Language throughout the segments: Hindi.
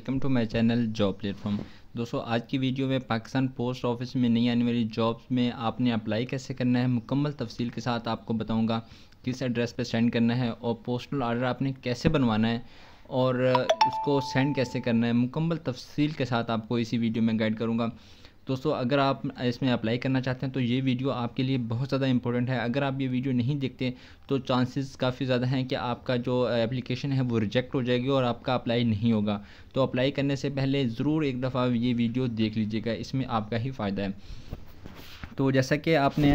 welcome to my channel job platform दोस्तों आज की वीडियो में पाकिस्तान पोस्ट ऑफिस में नई आने वाली जॉब्स में आपने अप्लाई कैसे करना है मुकम्मल तफसील के साथ आपको बताऊंगा किस एड्रेस पर सेंड करना है और पोस्टल आर्डर आपने कैसे बनवाना है और उसको सेंड कैसे करना है मुकम्मल तफसील के साथ आपको इसी वीडियो में गाइड करूँगा दोस्तों अगर आप इसमें अप्लाई करना चाहते हैं तो ये वीडियो आपके लिए बहुत ज़्यादा इंपॉर्टेंट है अगर आप ये वीडियो नहीं देखते तो चांसेस काफ़ी ज़्यादा हैं कि आपका जो एप्लीकेशन है वो रिजेक्ट हो जाएगी और आपका अप्लाई नहीं होगा तो अप्लाई करने से पहले ज़रूर एक दफ़ा ये वीडियो देख लीजिएगा इसमें आपका ही फ़ायदा है तो जैसा कि आपने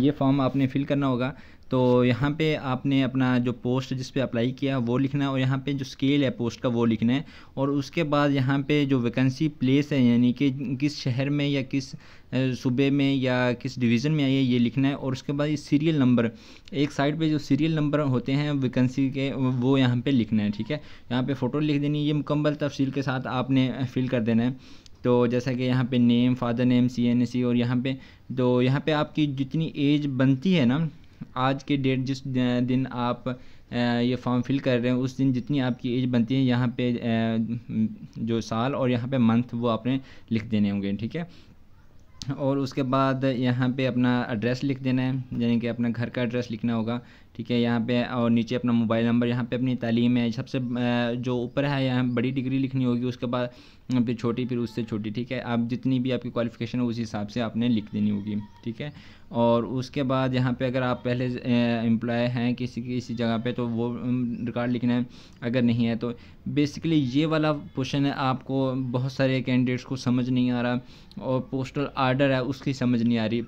ये फॉर्म आपने फिल करना होगा तो यहाँ पे आपने अपना जो पोस्ट जिस पे अप्लाई किया वो लिखना है और यहाँ पे जो स्केल है पोस्ट का वो लिखना है और उसके बाद यहाँ पे जो वैकेंसी प्लेस है यानी कि किस शहर में या किस सूबे में या किस डिवीज़न में आई है ये लिखना है और उसके बाद ये सीरियल नंबर एक साइड पे जो सीरियल नंबर होते हैं वैकेंसी के वो यहाँ पर लिखना है ठीक है यहाँ पर फ़ोटो लिख देनी है ये मुकम्मल तफसील के साथ आपने फिल कर देना है तो जैसा कि यहाँ पर name father name C N C और यहाँ पर तो यहाँ पर आपकी जितनी एज बनती है ना आज के डेट जिस दिन आप ये फॉर्म फिल कर रहे हैं उस दिन जितनी आपकी एज बनती है यहाँ पे जो साल और यहाँ पे मंथ वो आपने लिख देने होंगे ठीक है और उसके बाद यहाँ पे अपना एड्रेस लिख देना है यानी कि अपना घर का एड्रेस लिखना होगा ठीक है यहाँ पे और नीचे अपना मोबाइल नंबर यहाँ पे अपनी तालीम है सबसे जो ऊपर है यहाँ बड़ी डिग्री लिखनी होगी उसके बाद फिर छोटी फिर उससे छोटी ठीक है आप जितनी भी आपकी क्वालिफ़िकेशन है उस हिसाब से आपने लिख देनी होगी ठीक है और उसके बाद यहाँ पे अगर आप पहले एम्प्लॉय हैं किसी किसी जगह पे तो वो रिकॉर्ड लिखना है अगर नहीं है तो बेसिकली ये वाला क्वेश्चन है आपको बहुत सारे कैंडिडेट्स को समझ नहीं आ रहा और पोस्टल आर्डर है उसकी समझ नहीं आ रही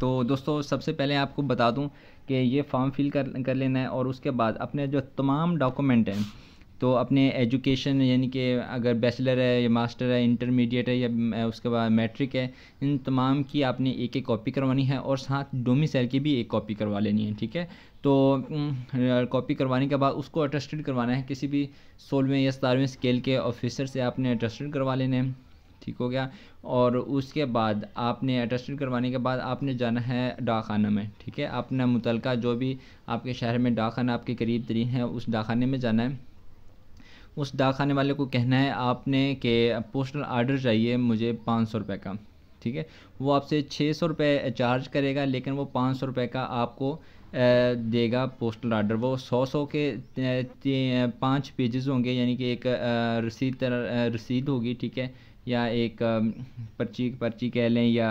तो दोस्तों सबसे पहले आपको बता दूं कि ये फॉर्म फिल कर कर लेना है और उसके बाद अपने जो तमाम डॉक्यूमेंट हैं तो अपने एजुकेशन यानी कि अगर बैचलर है या मास्टर है इंटरमीडिएट है या उसके बाद मैट्रिक है इन तमाम की आपने एक एक कॉपी करवानी है और साथ डोमिसाइल की भी एक कॉपी करवा लेनी है ठीक है तो कॉपी करवाने के बाद उसको अटेस्टेड करवाना है किसी भी सोलहवें या सतारहवें स्केल के ऑफिसर से आपने अटेस्टेड करवा लेने हैं ठीक हो गया और उसके बाद आपने अटेस्टेड करवाने के बाद आपने जाना है डाकखाना में ठीक है अपना मुतल जो भी आपके शहर में डाकखाना आपके करीब तरीन है उस डाकखाने में जाना है उस डाकखाने वाले को कहना है आपने के पोस्टल आर्डर चाहिए मुझे पाँच सौ रुपये का ठीक है वो आपसे छः सौ रुपये चार्ज करेगा लेकिन वो पाँच सौ रुपये का आपको देगा पोस्टल आर्डर वो सौ सौ के पाँच पेजेस होंगे यानी कि एक रसीद रसीद होगी ठीक है या एक पर्ची पर्ची कह लें या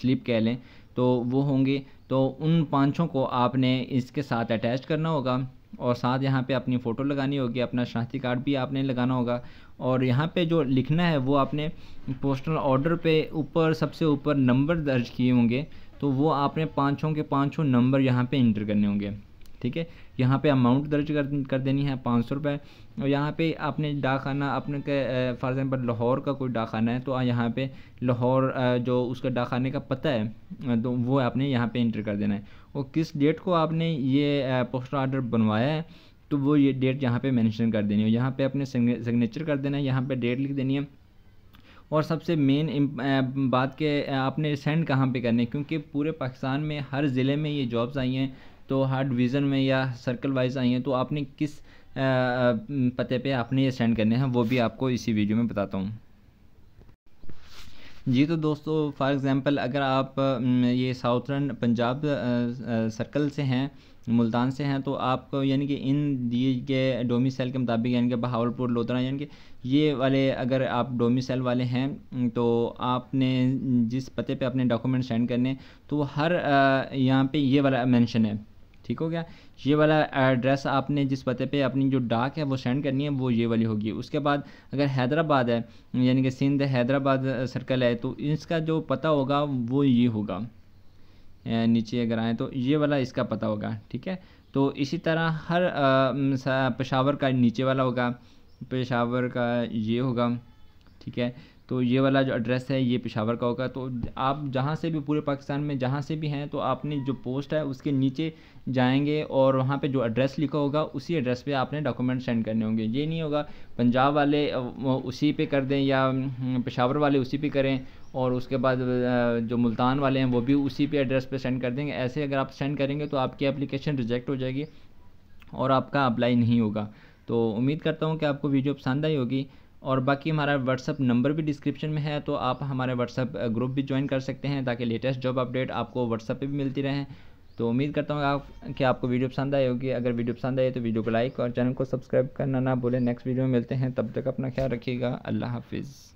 स्लिप कह लें तो वो होंगे तो उन पाँचों को आपने इसके साथ अटैच करना होगा और साथ यहाँ पे अपनी फ़ोटो लगानी होगी अपना शास्त्री कार्ड भी आपने लगाना होगा और यहाँ पे जो लिखना है वो आपने पोस्टल ऑर्डर पे ऊपर सबसे ऊपर नंबर दर्ज किए होंगे तो वो आपने पाँचों के पाँचों नंबर यहाँ पे इंटर करने होंगे ठीक है यहाँ पे अमाउंट दर्ज कर कर देनी है पाँच सौ रुपये और यहाँ पे आपने डाकखाना अपने फॉर एग्ज़ाम्पल लाहौर का कोई डाकखाना है तो यहाँ पे लाहौर जो उसका डाकखाने का पता है तो वो आपने यहाँ पे इंटर कर देना है और किस डेट को आपने ये पोस्टल आर्डर बनवाया है तो वो ये डेट यहाँ पर मैंशन कर देनी है यहाँ पर अपने सिग्नेचर कर देना है यहाँ पर डेट लिख देनी है और सबसे मेन बात के आपने सेंड कहाँ पे करने क्योंकि पूरे पाकिस्तान में हर ज़िले में ये जॉब्स आई हैं तो हार्ड डिवीज़न में या सर्कल वाइज आई हैं तो आपने किस पते पे आपने ये सेंड करने हैं वो भी आपको इसी वीडियो में बताता हूँ जी तो दोस्तों फॉर एग्ज़ाम्पल अगर आप ये साउथर्न पंजाब सर्कल से हैं मुल्तान से हैं तो आपको यानी कि इन दिए गए डोमिसल के मुताबिक यानी कि बहावलपुर लोधरा यानी कि ये वाले अगर आप डोमिसल वाले हैं तो आपने जिस पते पे अपने डॉक्यूमेंट सेंड करने तो हर यहाँ पे ये वाला मेंशन है ठीक हो गया ये वाला एड्रेस आपने जिस पते पे अपनी जो डाक है वो सेंड करनी है वो ये वाली होगी उसके बाद अगर हैदराबाद है यानी कि सिंध हैदराबाद सर्कल है तो इसका जो पता होगा वो ये होगा नीचे अगर आएँ तो ये वाला इसका पता होगा ठीक है तो इसी तरह हर पेशावर का नीचे वाला होगा पेशावर का ये होगा ठीक है तो ये वाला जो एड्रेस है ये पेशावर का होगा तो आप जहाँ से भी पूरे पाकिस्तान में जहाँ से भी हैं तो आपने जो पोस्ट है उसके नीचे जाएंगे और वहाँ पे जो एड्रेस लिखा होगा उसी एड्रेस पे आपने डॉक्यूमेंट सेंड करने होंगे ये नहीं होगा पंजाब वाले उसी पे कर दें या हम्म, पेशावर वाले उसी पे करें और उसके बाद जो मुल्तान वाले हैं वो भी उसी पर एड्रेस पर सेंड कर देंगे ऐसे अगर आप सेंड करेंगे तो आपकी अप्लीकेशन रिजेक्ट हो जाएगी और आपका अप्लाई नहीं होगा तो उम्मीद करता हूँ कि आपको वीडियो पसंद आई होगी और बाकी हमारा व्हाट्सअप नंबर भी डिस्क्रिप्शन में है तो आप हमारे व्हाट्सअप ग्रुप भी ज्वाइन कर सकते हैं ताकि लेटेस्ट जॉब अपडेट आपको व्हाट्सअप पे भी मिलती रहें तो उम्मीद करता हूँ आप कि आपको वीडियो पसंद आई होगी अगर वीडियो पसंद आए तो वीडियो को लाइक और चैनल को सब्सक्राइब करना ना भूलें नेक्स्ट वीडियो में मिलते हैं तब तक अपना ख्याल रखिएगा अल्लाह हाफिज़